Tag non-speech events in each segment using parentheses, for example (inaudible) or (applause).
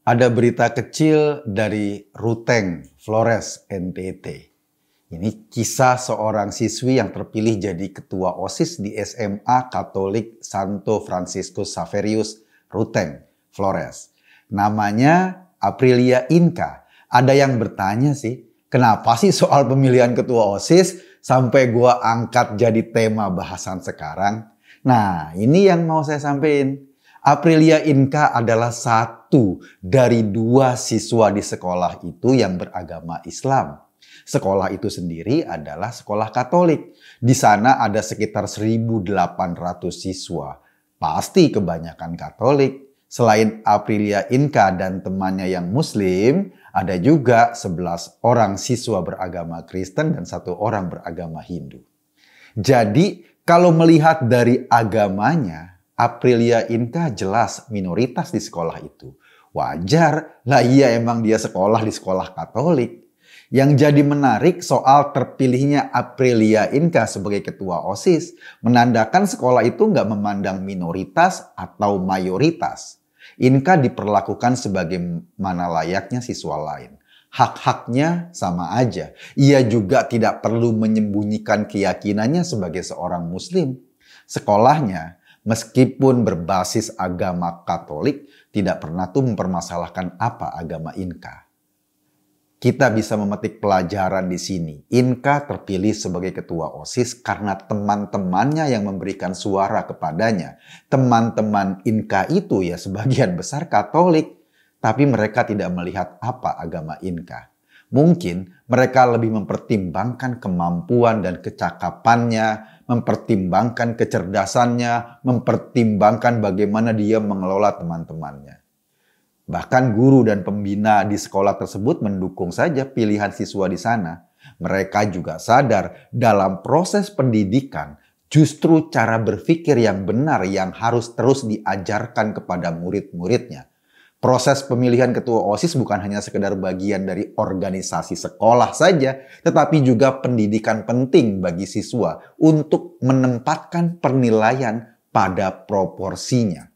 Ada berita kecil dari Ruteng, Flores, NTT. Ini kisah seorang siswi yang terpilih jadi ketua OSIS di SMA Katolik Santo Francisco Saverius Ruteng, Flores. Namanya Aprilia Inka. Ada yang bertanya sih, kenapa sih soal pemilihan ketua OSIS sampai gua angkat jadi tema bahasan sekarang? Nah, ini yang mau saya sampaikan. Aprilia Inka adalah satu dari dua siswa di sekolah itu yang beragama Islam. Sekolah itu sendiri adalah sekolah Katolik. Di sana ada sekitar 1.800 siswa. Pasti kebanyakan Katolik. Selain Aprilia Inka dan temannya yang Muslim, ada juga 11 orang siswa beragama Kristen dan satu orang beragama Hindu. Jadi, kalau melihat dari agamanya, Aprilia Inka jelas minoritas di sekolah itu. Wajar lah iya emang dia sekolah di sekolah Katolik. Yang jadi menarik soal terpilihnya Aprilia Inka sebagai ketua OSIS menandakan sekolah itu nggak memandang minoritas atau mayoritas. Inka diperlakukan sebagai mana layaknya siswa lain. Hak-haknya sama aja. Ia juga tidak perlu menyembunyikan keyakinannya sebagai seorang muslim. Sekolahnya meskipun berbasis agama Katolik, tidak pernah tuh mempermasalahkan apa agama Inka. Kita bisa memetik pelajaran di sini. Inka terpilih sebagai ketua OSIS karena teman-temannya yang memberikan suara kepadanya. Teman-teman Inka itu ya sebagian besar Katolik, tapi mereka tidak melihat apa agama Inka. Mungkin mereka lebih mempertimbangkan kemampuan dan kecakapannya mempertimbangkan kecerdasannya, mempertimbangkan bagaimana dia mengelola teman-temannya. Bahkan guru dan pembina di sekolah tersebut mendukung saja pilihan siswa di sana. Mereka juga sadar dalam proses pendidikan justru cara berpikir yang benar yang harus terus diajarkan kepada murid-muridnya. Proses pemilihan ketua OSIS bukan hanya sekedar bagian dari organisasi sekolah saja, tetapi juga pendidikan penting bagi siswa untuk menempatkan penilaian pada proporsinya.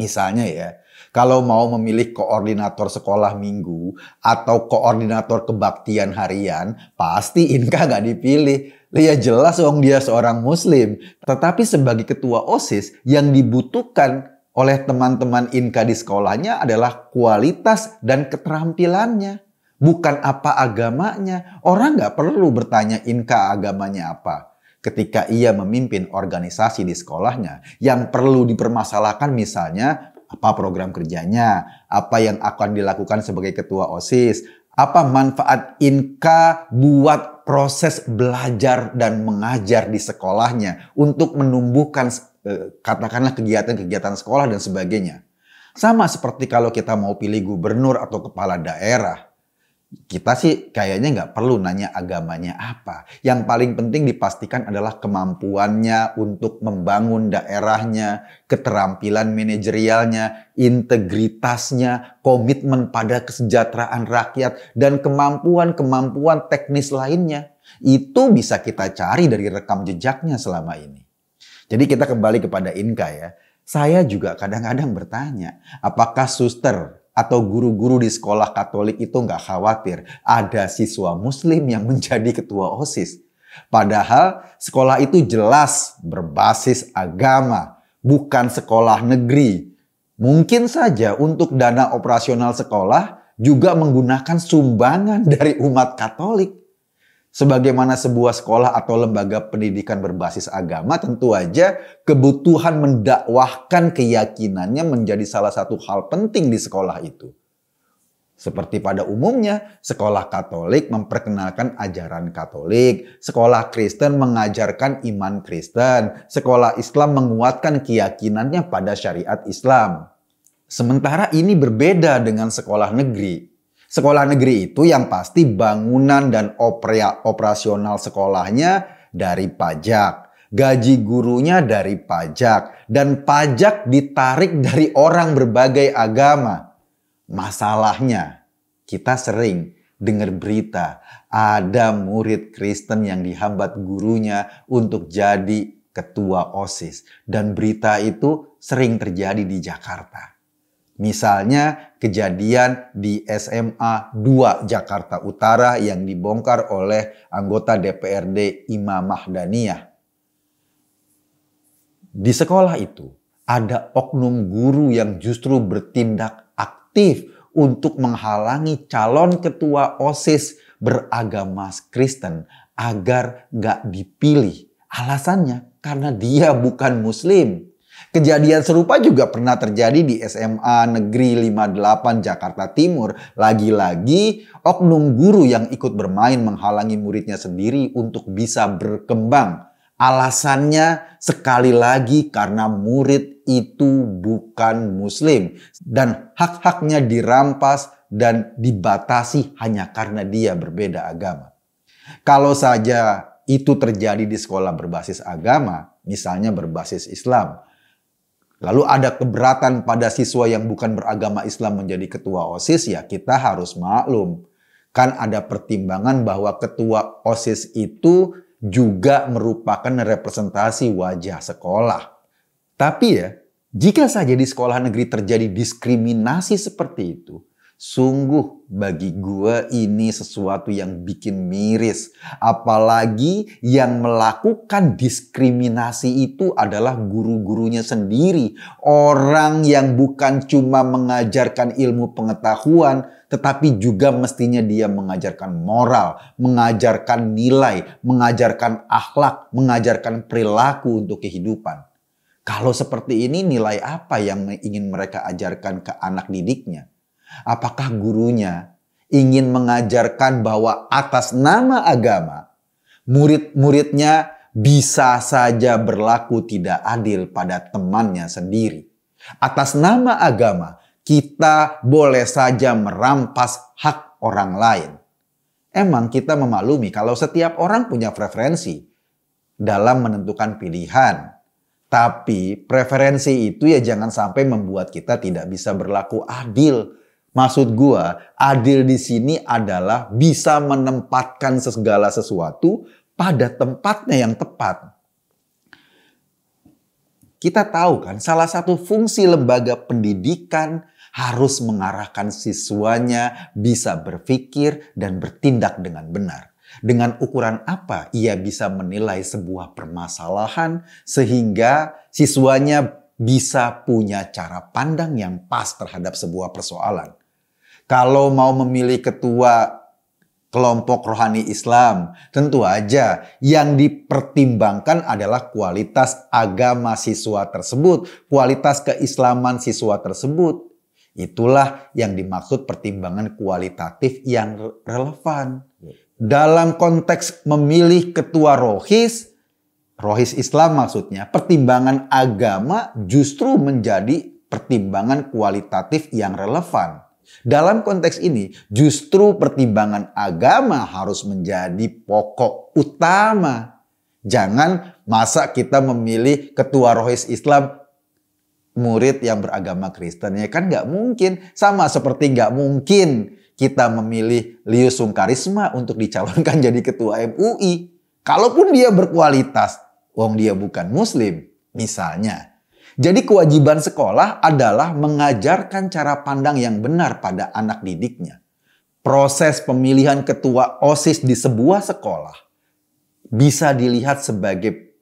Misalnya ya, kalau mau memilih koordinator sekolah minggu atau koordinator kebaktian harian, pasti Inka nggak dipilih. Lihat ya jelas orang dia seorang muslim. Tetapi sebagai ketua OSIS yang dibutuhkan oleh teman-teman Inka di sekolahnya adalah kualitas dan keterampilannya. Bukan apa agamanya. Orang nggak perlu bertanya Inka agamanya apa. Ketika ia memimpin organisasi di sekolahnya, yang perlu dipermasalahkan misalnya apa program kerjanya, apa yang akan dilakukan sebagai ketua OSIS, apa manfaat Inka buat proses belajar dan mengajar di sekolahnya untuk menumbuhkan Eh, katakanlah kegiatan-kegiatan sekolah dan sebagainya. Sama seperti kalau kita mau pilih gubernur atau kepala daerah, kita sih kayaknya nggak perlu nanya agamanya apa. Yang paling penting dipastikan adalah kemampuannya untuk membangun daerahnya, keterampilan manajerialnya, integritasnya, komitmen pada kesejahteraan rakyat, dan kemampuan-kemampuan teknis lainnya. Itu bisa kita cari dari rekam jejaknya selama ini. Jadi kita kembali kepada Inka ya. Saya juga kadang-kadang bertanya, apakah suster atau guru-guru di sekolah Katolik itu nggak khawatir ada siswa Muslim yang menjadi ketua OSIS. Padahal sekolah itu jelas berbasis agama, bukan sekolah negeri. Mungkin saja untuk dana operasional sekolah juga menggunakan sumbangan (laughs) dari umat Katolik. Sebagaimana sebuah sekolah atau lembaga pendidikan berbasis agama, tentu aja kebutuhan mendakwahkan keyakinannya menjadi salah satu hal penting di sekolah itu. Seperti pada umumnya, sekolah Katolik memperkenalkan ajaran Katolik, sekolah Kristen mengajarkan iman Kristen, sekolah Islam menguatkan keyakinannya pada syariat Islam. Sementara ini berbeda dengan sekolah negeri, Sekolah negeri itu yang pasti bangunan dan operasional sekolahnya dari pajak. Gaji gurunya dari pajak. Dan pajak ditarik dari orang berbagai agama. Masalahnya, kita sering dengar berita ada murid Kristen yang dihambat gurunya untuk jadi ketua OSIS. Dan berita itu sering terjadi di Jakarta. Misalnya kejadian di SMA 2 Jakarta Utara yang dibongkar oleh anggota DPRD Imam Mahdaniyah. Di sekolah itu ada oknum guru yang justru bertindak aktif untuk menghalangi calon ketua OSIS beragama Kristen agar nggak dipilih. Alasannya karena dia bukan Muslim. Kejadian serupa juga pernah terjadi di SMA Negeri 58 Jakarta Timur. Lagi-lagi, oknum guru yang ikut bermain menghalangi muridnya sendiri untuk bisa berkembang. Alasannya sekali lagi karena murid itu bukan muslim dan hak-haknya dirampas dan dibatasi hanya karena dia berbeda agama. Kalau saja itu terjadi di sekolah berbasis agama, misalnya berbasis Islam, lalu ada keberatan pada siswa yang bukan beragama Islam menjadi ketua OSIS, ya kita harus maklum. Kan ada pertimbangan bahwa ketua OSIS itu juga merupakan representasi wajah sekolah. Tapi ya, jika saja di sekolah negeri terjadi diskriminasi seperti itu, Sungguh bagi gue ini sesuatu yang bikin miris. Apalagi yang melakukan diskriminasi itu adalah guru-gurunya sendiri. Orang yang bukan cuma mengajarkan ilmu pengetahuan, tetapi juga mestinya dia mengajarkan moral, mengajarkan nilai, mengajarkan akhlak, mengajarkan perilaku untuk kehidupan. Kalau seperti ini nilai apa yang ingin mereka ajarkan ke anak didiknya? Apakah gurunya ingin mengajarkan bahwa atas nama agama, murid-muridnya bisa saja berlaku tidak adil pada temannya sendiri. Atas nama agama, kita boleh saja merampas hak orang lain. Emang kita memaklumi kalau setiap orang punya preferensi dalam menentukan pilihan. Tapi preferensi itu ya jangan sampai membuat kita tidak bisa berlaku adil Maksud gua, adil di sini adalah bisa menempatkan segala sesuatu pada tempatnya yang tepat. Kita tahu kan, salah satu fungsi lembaga pendidikan harus mengarahkan siswanya bisa berpikir dan bertindak dengan benar. Dengan ukuran apa ia bisa menilai sebuah permasalahan sehingga siswanya bisa punya cara pandang yang pas terhadap sebuah persoalan. Kalau mau memilih ketua kelompok rohani Islam, tentu aja yang dipertimbangkan adalah kualitas agama siswa tersebut, kualitas keislaman siswa tersebut. Itulah yang dimaksud pertimbangan kualitatif yang relevan. Dalam konteks memilih ketua rohis, rohis Islam maksudnya, pertimbangan agama justru menjadi pertimbangan kualitatif yang relevan. Dalam konteks ini, justru pertimbangan agama harus menjadi pokok utama. Jangan masa kita memilih ketua rohis Islam murid yang beragama Kristen. Ya kan nggak mungkin. Sama seperti nggak mungkin kita memilih Liu karisma untuk dicalonkan (laughs) jadi ketua MUI. Kalaupun dia berkualitas, wong dia bukan muslim. Misalnya, jadi kewajiban sekolah adalah mengajarkan cara pandang yang benar pada anak didiknya. Proses pemilihan ketua OSIS di sebuah sekolah bisa dilihat sebagai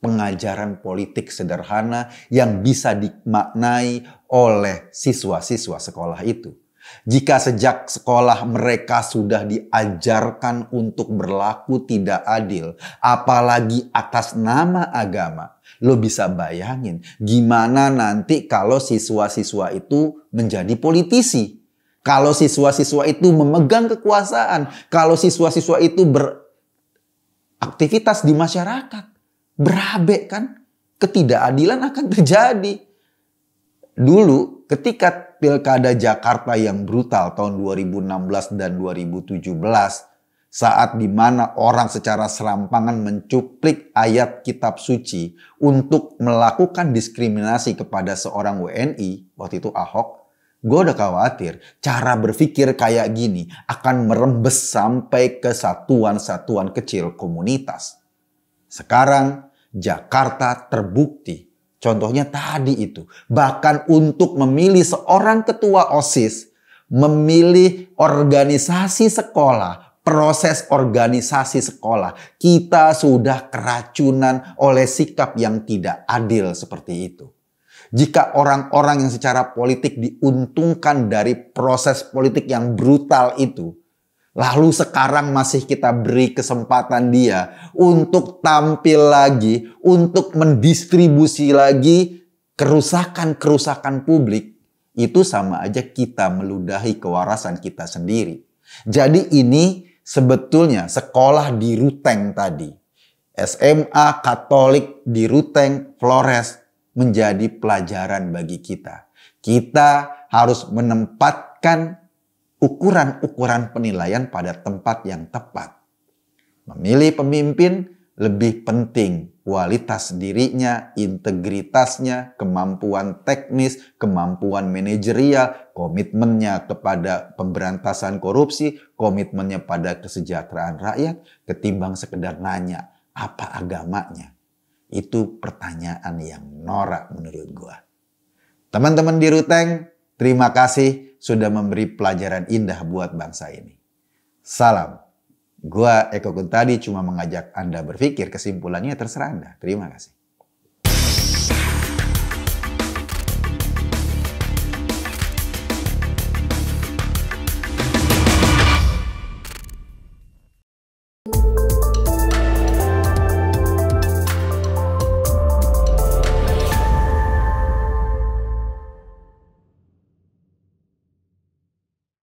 pengajaran politik sederhana yang bisa dimaknai oleh siswa-siswa sekolah itu. Jika sejak sekolah mereka sudah diajarkan untuk berlaku tidak adil, apalagi atas nama agama, Lo bisa bayangin gimana nanti kalau siswa-siswa itu menjadi politisi. Kalau siswa-siswa itu memegang kekuasaan. Kalau siswa-siswa itu beraktivitas di masyarakat. Berabe kan? Ketidakadilan akan terjadi. Dulu ketika pilkada Jakarta yang brutal tahun 2016 dan 2017 saat di mana orang secara serampangan mencuplik ayat kitab suci untuk melakukan diskriminasi kepada seorang WNI, waktu itu Ahok, gue udah khawatir cara berpikir kayak gini akan merembes sampai ke satuan-satuan kecil komunitas. Sekarang Jakarta terbukti Contohnya tadi itu, bahkan untuk memilih seorang ketua OSIS, memilih organisasi sekolah proses organisasi sekolah. Kita sudah keracunan oleh sikap yang tidak adil seperti itu. Jika orang-orang yang secara politik diuntungkan dari proses politik yang brutal itu, lalu sekarang masih kita beri kesempatan dia untuk tampil lagi, untuk mendistribusi lagi kerusakan-kerusakan publik, itu sama aja kita meludahi kewarasan kita sendiri. Jadi ini sebetulnya sekolah di Ruteng tadi, SMA Katolik di Ruteng, Flores menjadi pelajaran bagi kita. Kita harus menempatkan ukuran-ukuran penilaian pada tempat yang tepat. Memilih pemimpin lebih penting kualitas dirinya, integritasnya, kemampuan teknis, kemampuan manajerial, komitmennya kepada pemberantasan korupsi, komitmennya pada kesejahteraan rakyat, ketimbang sekedar nanya apa agamanya. Itu pertanyaan yang norak menurut gua. Teman-teman di Ruteng, terima kasih sudah memberi pelajaran indah buat bangsa ini. Salam. Gua Eko Kuntadi cuma mengajak Anda berpikir kesimpulannya terserah Anda. Terima kasih.